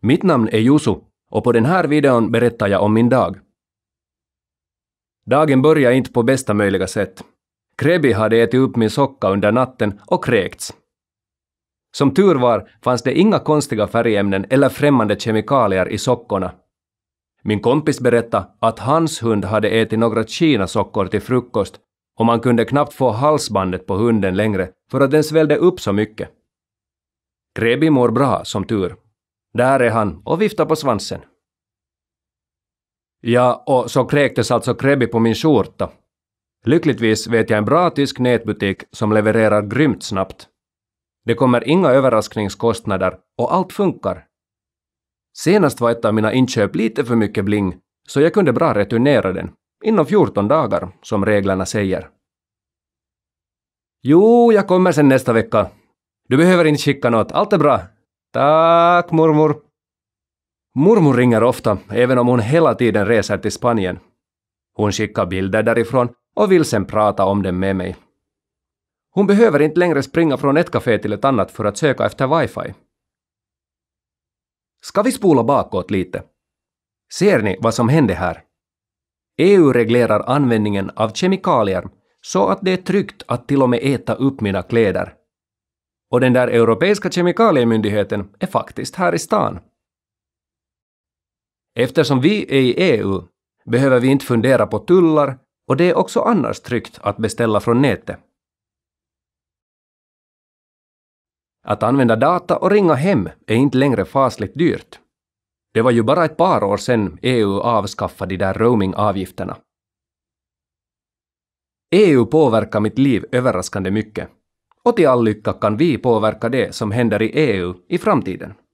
Mitt namn är Jusu och på den här videon berättar jag om min dag. Dagen började inte på bästa möjliga sätt. Krebi hade ätit upp min socka under natten och kräkts. Som tur var fanns det inga konstiga färgämnen eller främmande kemikalier i sockorna. Min kompis berättade att hans hund hade ätit några kinasockor till frukost och man kunde knappt få halsbandet på hunden längre för att den svällde upp så mycket. Krebi mår bra, som tur. Där är han och viftar på svansen. Ja, och så kräktes alltså Krebby på min skjorta. Lyckligtvis vet jag en bra tysk nätbutik som levererar grymt snabbt. Det kommer inga överraskningskostnader och allt funkar. Senast var ett av mina inköp lite för mycket bling, så jag kunde bra returnera den. Inom 14 dagar, som reglerna säger. Jo, jag kommer sen nästa vecka. Du behöver inte skicka något, allt är bra, Tack mormor. Mormor ringer ofta, även om hon hela tiden reser till Spanien. Hon skickar bilder därifrån och vill sen prata om dem med mig. Hon behöver inte längre springa från ett café till ett annat för att söka efter wifi. Ska vi spola bakåt lite? Ser ni vad som hände här? EU reglerar användningen av kemikalier så att det är tryggt att till och med äta upp mina kläder och den där Europeiska kemikaliemyndigheten är faktiskt här i stan. Eftersom vi är i EU behöver vi inte fundera på tullar och det är också annars tryggt att beställa från nätet. Att använda data och ringa hem är inte längre fasligt dyrt. Det var ju bara ett par år sedan EU avskaffade de där roamingavgifterna. EU påverkar mitt liv överraskande mycket och till all lycka kan vi påverka det som händer i EU i framtiden.